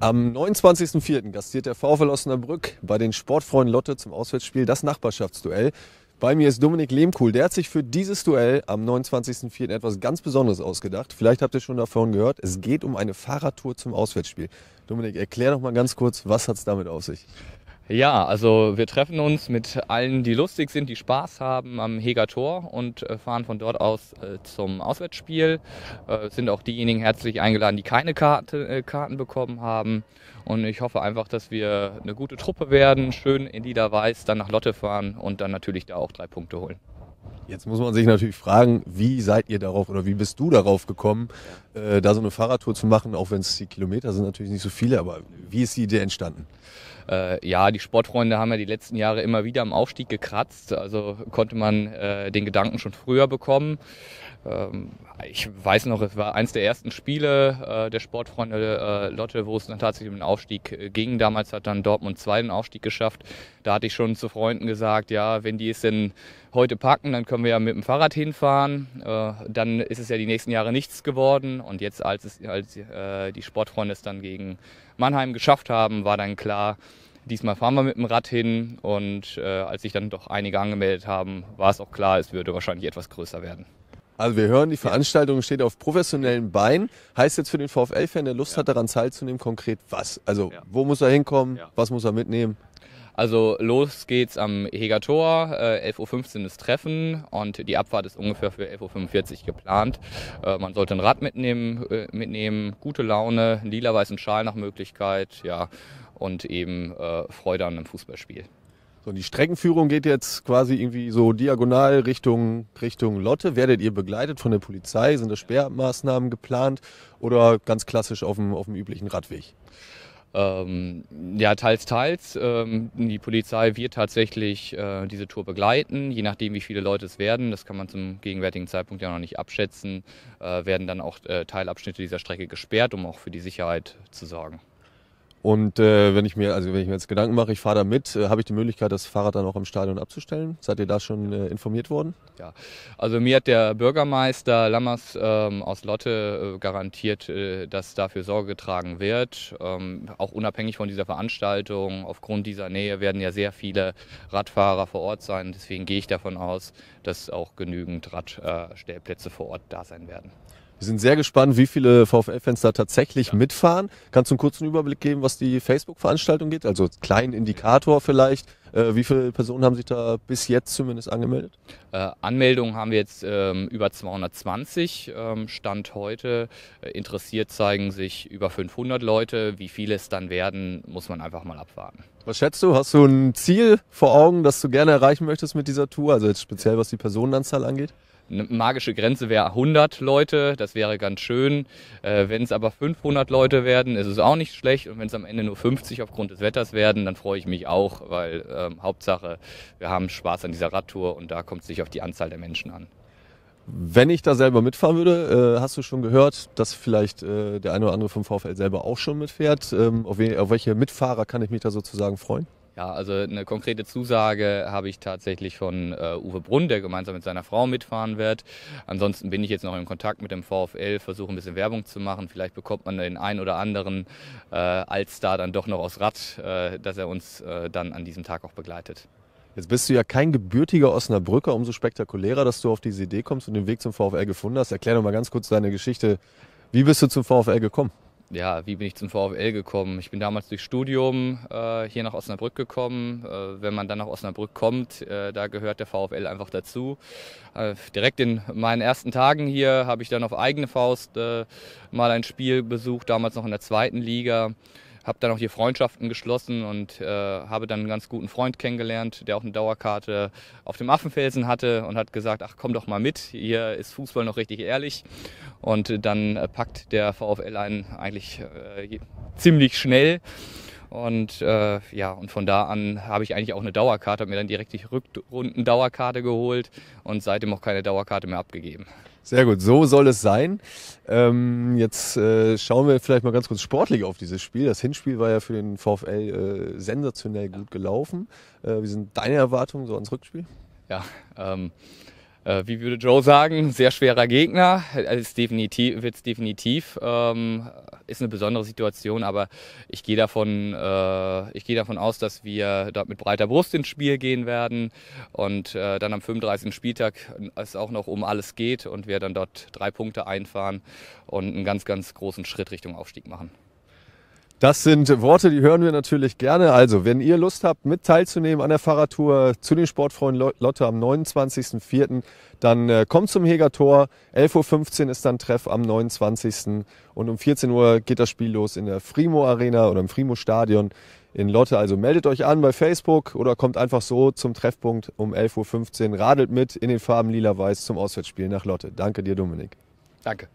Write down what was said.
Am 29.04. gastiert der VfL Osnabrück bei den Sportfreunden Lotte zum Auswärtsspiel das Nachbarschaftsduell. Bei mir ist Dominik Lehmkuhl. Der hat sich für dieses Duell am 29.04. etwas ganz Besonderes ausgedacht. Vielleicht habt ihr schon davon gehört. Es geht um eine Fahrradtour zum Auswärtsspiel. Dominik, erklär doch mal ganz kurz, was hat es damit auf sich? Ja, also wir treffen uns mit allen, die lustig sind, die Spaß haben am Heger Tor und äh, fahren von dort aus äh, zum Auswärtsspiel. Äh, sind auch diejenigen herzlich eingeladen, die keine Karte, äh, Karten bekommen haben. Und ich hoffe einfach, dass wir eine gute Truppe werden, schön in Liederweiß dann nach Lotte fahren und dann natürlich da auch drei Punkte holen. Jetzt muss man sich natürlich fragen, wie seid ihr darauf oder wie bist du darauf gekommen, da so eine Fahrradtour zu machen, auch wenn es die Kilometer sind natürlich nicht so viele, aber wie ist die Idee entstanden? Äh, ja, die Sportfreunde haben ja die letzten Jahre immer wieder am Aufstieg gekratzt, also konnte man äh, den Gedanken schon früher bekommen. Ähm, ich weiß noch, es war eins der ersten Spiele äh, der Sportfreunde äh, Lotte, wo es dann tatsächlich um den Aufstieg äh, ging. Damals hat dann Dortmund 2 den Aufstieg geschafft. Da hatte ich schon zu Freunden gesagt, ja, wenn die es denn heute packen, dann können wir ja mit dem Fahrrad hinfahren. Äh, dann ist es ja die nächsten Jahre nichts geworden. Und jetzt, als, es, als die Sportfreunde es dann gegen Mannheim geschafft haben, war dann klar, diesmal fahren wir mit dem Rad hin und äh, als sich dann doch einige angemeldet haben, war es auch klar, es würde wahrscheinlich etwas größer werden. Also wir hören, die Veranstaltung steht auf professionellen Beinen. Heißt jetzt für den VfL-Fan, der Lust ja. hat, daran teilzunehmen, konkret was? Also ja. wo muss er hinkommen? Ja. Was muss er mitnehmen? Also los geht's am Heger Tor, äh, 11.15 Uhr ist Treffen und die Abfahrt ist ungefähr für 11.45 Uhr geplant. Äh, man sollte ein Rad mitnehmen, äh, mitnehmen, gute Laune, lila-weißen Schal nach Möglichkeit, ja und eben äh, Freude an einem Fußballspiel. So, und die Streckenführung geht jetzt quasi irgendwie so diagonal Richtung, Richtung Lotte. Werdet ihr begleitet von der Polizei? Sind da Sperrmaßnahmen geplant oder ganz klassisch auf dem, auf dem üblichen Radweg? Ähm, ja, teils, teils. Ähm, die Polizei wird tatsächlich äh, diese Tour begleiten. Je nachdem, wie viele Leute es werden, das kann man zum gegenwärtigen Zeitpunkt ja noch nicht abschätzen, äh, werden dann auch äh, Teilabschnitte dieser Strecke gesperrt, um auch für die Sicherheit zu sorgen. Und äh, wenn ich mir, also wenn ich mir jetzt Gedanken mache, ich fahre da mit, äh, habe ich die Möglichkeit, das Fahrrad dann auch im Stadion abzustellen? Seid ihr da schon äh, informiert worden? Ja, also mir hat der Bürgermeister Lammers ähm, aus Lotte äh, garantiert, äh, dass dafür Sorge getragen wird. Ähm, auch unabhängig von dieser Veranstaltung, aufgrund dieser Nähe werden ja sehr viele Radfahrer vor Ort sein. Deswegen gehe ich davon aus, dass auch genügend Radstellplätze vor Ort da sein werden. Wir sind sehr gespannt, wie viele VfL-Fans da tatsächlich ja. mitfahren. Kannst du einen kurzen Überblick geben, was die Facebook-Veranstaltung geht? Also kleinen Indikator vielleicht. Äh, wie viele Personen haben sich da bis jetzt zumindest angemeldet? Äh, Anmeldungen haben wir jetzt ähm, über 220. Ähm, Stand heute äh, interessiert zeigen sich über 500 Leute. Wie viele es dann werden, muss man einfach mal abwarten. Was schätzt du? Hast du ein Ziel vor Augen, das du gerne erreichen möchtest mit dieser Tour? Also jetzt speziell, was die Personenanzahl angeht? Eine magische Grenze wäre 100 Leute, das wäre ganz schön. Äh, wenn es aber 500 Leute werden, ist es auch nicht schlecht. Und wenn es am Ende nur 50 aufgrund des Wetters werden, dann freue ich mich auch, weil ähm, Hauptsache, wir haben Spaß an dieser Radtour und da kommt es sich auf die Anzahl der Menschen an. Wenn ich da selber mitfahren würde, äh, hast du schon gehört, dass vielleicht äh, der eine oder andere vom VfL selber auch schon mitfährt. Ähm, auf, wen, auf welche Mitfahrer kann ich mich da sozusagen freuen? Ja, also eine konkrete Zusage habe ich tatsächlich von äh, Uwe Brunn, der gemeinsam mit seiner Frau mitfahren wird. Ansonsten bin ich jetzt noch in Kontakt mit dem VfL, versuche ein bisschen Werbung zu machen. Vielleicht bekommt man den einen oder anderen äh, Altstar dann doch noch aus Rad, äh, dass er uns äh, dann an diesem Tag auch begleitet. Jetzt bist du ja kein gebürtiger Osnabrücker, umso spektakulärer, dass du auf diese Idee kommst und den Weg zum VfL gefunden hast. Erklär doch mal ganz kurz deine Geschichte. Wie bist du zum VfL gekommen? Ja, wie bin ich zum VfL gekommen? Ich bin damals durch Studium äh, hier nach Osnabrück gekommen. Äh, wenn man dann nach Osnabrück kommt, äh, da gehört der VfL einfach dazu. Äh, direkt in meinen ersten Tagen hier habe ich dann auf eigene Faust äh, mal ein Spiel besucht, damals noch in der zweiten Liga habe dann auch hier Freundschaften geschlossen und äh, habe dann einen ganz guten Freund kennengelernt, der auch eine Dauerkarte auf dem Affenfelsen hatte und hat gesagt, ach komm doch mal mit, hier ist Fußball noch richtig ehrlich. Und dann äh, packt der VfL einen eigentlich äh, ziemlich schnell. Und äh, ja, und von da an habe ich eigentlich auch eine Dauerkarte, habe mir dann direkt die Rückrunden-Dauerkarte geholt und seitdem auch keine Dauerkarte mehr abgegeben. Sehr gut, so soll es sein. Ähm, jetzt äh, schauen wir vielleicht mal ganz kurz sportlich auf dieses Spiel. Das Hinspiel war ja für den VfL äh, sensationell gut gelaufen. Äh, wie sind deine Erwartungen so ans Rückspiel? Ja, ähm, äh, wie würde Joe sagen, sehr schwerer Gegner. Es äh, definitiv, wird es definitiv. Ähm, ist eine besondere Situation, aber ich gehe davon, äh, ich gehe davon aus, dass wir dort mit breiter Brust ins Spiel gehen werden und äh, dann am 35. Spieltag äh, es auch noch um alles geht und wir dann dort drei Punkte einfahren und einen ganz, ganz großen Schritt Richtung Aufstieg machen. Das sind Worte, die hören wir natürlich gerne. Also, wenn ihr Lust habt, mit teilzunehmen an der Fahrradtour zu den Sportfreunden Lotte am 29.04., dann äh, kommt zum Hegertor. 11.15 Uhr ist dann Treff am 29. Und um 14 Uhr geht das Spiel los in der Frimo Arena oder im Frimo Stadion in Lotte. Also meldet euch an bei Facebook oder kommt einfach so zum Treffpunkt um 11.15 Uhr. Radelt mit in den Farben lila-weiß zum Auswärtsspiel nach Lotte. Danke dir, Dominik. Danke.